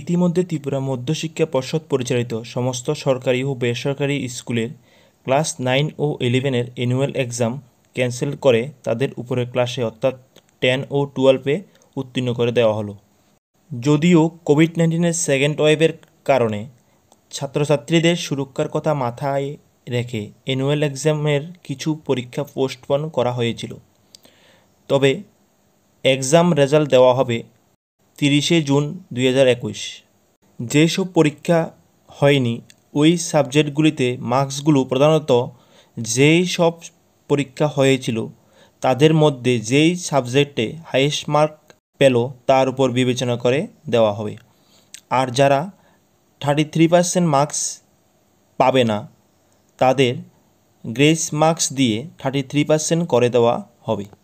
ইতিমধ্যে ত্রিপুরা মধ্যশিক্ষা পর্ষদ পরিচালিত সমস্ত সরকারি ও বেসরকারি স্কুলের ক্লাস নাইন ও ইলেভেনের অ্যানুয়াল এক্সাম ক্যান্সেল করে তাদের উপরে ক্লাসে অর্থাৎ টেন ও টুয়েলভে উত্তীর্ণ করে দেওয়া হলো যদিও কোভিড নাইন্টিনের সেকেন্ড ওয়েভের কারণে ছাত্রছাত্রীদের সুরক্ষার কথা মাথায় রেখে অ্যানুয়াল এক্সামের কিছু পরীক্ষা পোস্টপন করা হয়েছিল তবে এক্সাম রেজাল্ট দেওয়া হবে তিরিশে জুন দুই হাজার একুশ যেসব পরীক্ষা হয়নি ওই সাবজেক্টগুলিতে মার্কসগুলো প্রধানত যেই সব পরীক্ষা হয়েছিল তাদের মধ্যে যেই সাবজেক্টে হাইয়েস্ট মার্ক পেল তার উপর বিবেচনা করে দেওয়া হবে আর যারা থার্টি থ্রি পার্সেন্ট মার্কস পাবে না তাদের গ্রেস মার্কস দিয়ে থার্টি থ্রি পার্সেন্ট করে দেওয়া হবে